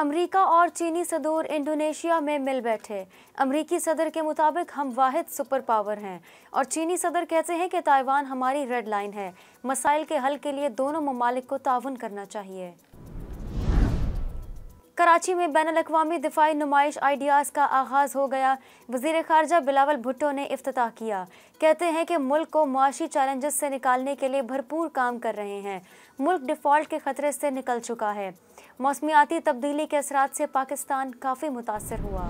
America और चीनी सदूर Indonesia में मिल बैठे अमेरिकी सदर के मुताबिक हम वाहिद सुपर पावर हैं और चीनी सदर कहते हैं कि ताइवान हमारी रेड लाइन है मसाइल के हल के लिए दोनों ममालिक को ताउन करना चाहिए कराची में बैन अवी दिफाई नुमाइश आइडियाज़ का आगाज़ हो गया वजीर खारजा बिलावल भुट्टो ने अफ्ताह किया कहते हैं कि मुल्क को माशी चैलेंजेस से निकालने के लिए भरपूर काम कर रहे हैं मुल्क डिफ़ॉल्ट के ख़तरे से निकल चुका है मौसमियाती तब्दीली के असरा से पाकिस्तान काफ़ी मुतासर हुआ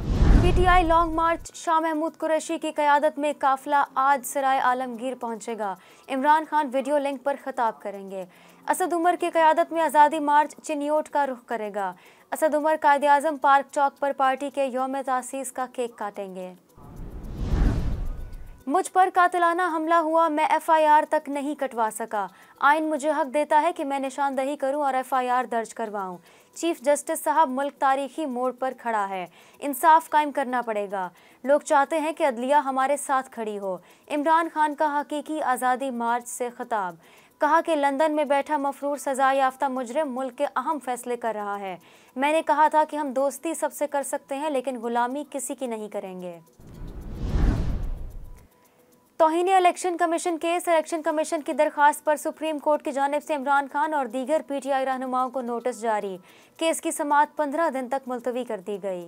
PTI long march Shah Mahmood Qureshi की क्यादत में काफिला आज सराय आलमगीर पहुंचेगा इमरान खान वीडियो लिंक पर खिताब करेंगे असद उमर की क्यादत में आज़ादी मार्च चिनियोट का रुख करेगा असद उमर कायद अजम पार्क चौक पर पार्टी के योम तसीस का केक काटेंगे मुझ पर कातिलाना हमला हुआ मैं एफआईआर तक नहीं कटवा सका आइन मुझे हक देता है कि मैं निशानदही करूं और एफआईआर दर्ज करवाऊं चीफ जस्टिस साहब मुल्क तारीखी मोड़ पर खड़ा है इंसाफ कायम करना पड़ेगा लोग चाहते हैं कि अदलिया हमारे साथ खड़ी हो इमरान खान का हकीकी आज़ादी मार्च से खिताब कहा कि लंदन में बैठा मफरूर सजा याफ्ता मुजरम मुल्क के अहम फैसले कर रहा है मैंने कहा था कि हम दोस्ती सबसे कर सकते हैं लेकिन गुलामी किसी की नहीं करेंगे तोहनी election commission case election commission की दरखास्त पर सुप्रीम कोर्ट की जानब से इमरान खान और दीगर पीटीआई रहनुमाओं को नोटिस जारी केस की समात पंद्रह दिन तक मुलतवी कर दी गई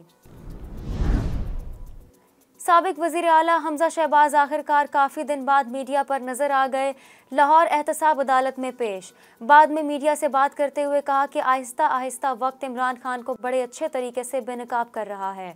सबक वजीर अली हमजा शहबाज आखिरकार काफ़ी दिन बाद मीडिया पर नज़र आ गए लाहौर एहतसाब अदालत में पेश बाद में मीडिया से बात करते हुए कहा कि आहिस्ता आहिस्ता वक्त इमरान खान को बड़े अच्छे तरीके से बेनकाब कर रहा है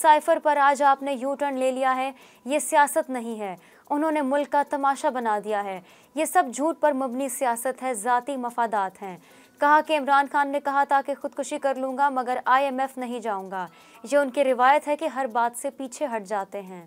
साइफर पर आज आपने यू टर्न ले लिया है ये सियासत नहीं है उन्होंने मुल्क का तमाशा बना दिया है ये सब झूठ पर मबनी सियासत है ज़ाती मफादात हैं कहा कि इमरान खान ने कहा था कि खुदकुशी कर लूंगा मगर आईएमएफ नहीं जाऊँगा ये उनकी रिवायत है कि हर बात से पीछे हट जाते हैं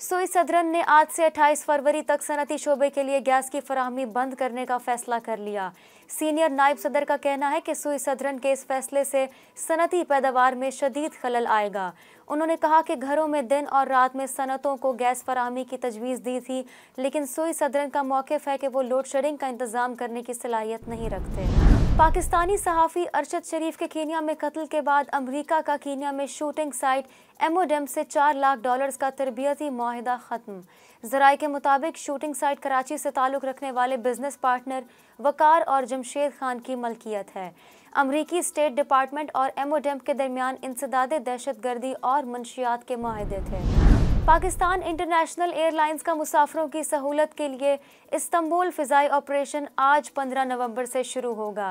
सुई सदरन ने आज से 28 फरवरी तक सनती शोबे के लिए गैस की फराहमी बंद करने का फैसला कर लिया सीनियर नायब सदर का कहना है कि सुई सदरन के इस फैसले से सनती पैदावार में शदीद खलल आएगा उन्होंने कहा कि घरों में दिन और रात में सनतों को गैस फराहमी की तजवीज़ दी थी लेकिन सुई सदरन का मौक़ है कि वो लोड शेडिंग का इंतज़ाम करने की सलाहियत नहीं रखते पाकिस्तानी सहाफ़ी अरशद शरीफ के कीनिया में कत्ल के बाद अमेरिका का कीनिया में शूटिंग साइट एमओडेम से चार लाख डॉलर्स का तरबियती माहिदा ख़त्म जराये के मुताबिक शूटिंग साइट कराची से ताल्लुक़ रखने वाले बिजनेस पार्टनर वकार और जमशेद खान की मलकियत है अमरीकी स्टेट डिपार्टमेंट और एमओडेम के दरमियान इंसदाद दहशत गर्दी और मनशियात के माहदे थे पाकिस्तान इंटरनेशनल एयरलाइंस का मुसाफरों की सहूलत के लिए इस्तंबुल फ़िज़ाई ऑपरेशन आज 15 नवंबर से शुरू होगा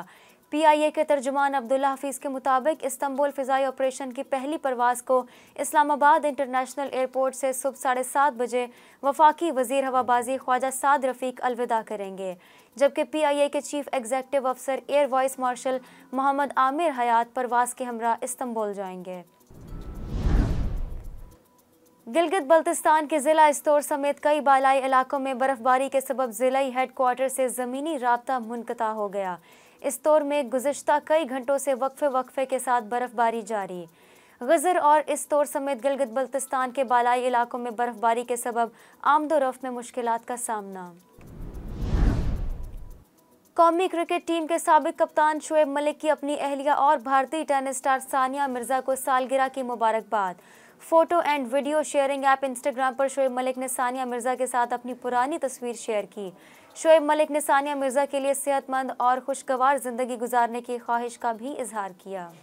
पीआईए के तर्जुमान अब्दुल्ला हफीज़ के मुताबिक इस्तंबुल फ़िज़ाई ऑपरेशन की पहली परवाज़ को इस्लामाबाद इंटरनेशनल एयरपोर्ट से सुबह साढ़े सात बजे वफाकी वजीर हवाबाजी ख्वाजा साद रफ़ीक अलविदा करेंगे जबकि पीआईए के चीफ एग्जेक्टिव अफसर air vice marshal Mohammad Aamir Hayat परवाज़ के हमरा इस्तंबुल जाएंगे गिलगित बल्तिस्तान के ज़िला इस्तौर समेत कई बालाई इलाकों में बर्फबारी के सबब ज़िलाई हेडकोार्टर से ज़मीनी रबता मुनकता हो गया इस्तौर में गुजशत कई घंटों से वक्फे वक्फे के साथ बर्फबारी जारी गजर और तौर समेत गिलगित बल्तिस्तान के बालाई इलाकों में बर्फबारी के सबब आमदोरफ में मुश्किल का सामना कौमी क्रिकेट टीम के सबक कप्तान शुएब मलिक की अपनी अहलिया और भारतीय टेनिस स्टार सानिया मिर्जा को सालगिरह की मुबारकबाद photo and video sharing app Instagram पर शोएब मलिक ने सानिया मिर्ज़ा के साथ अपनी पुरानी तस्वीर शेयर की शोएब मलिक ने सानिया मिर्ज़ा के लिए सेहतमंद और खुशगवार ज़िंदगी गुजारने की ख्वाहिश का भी इजहार किया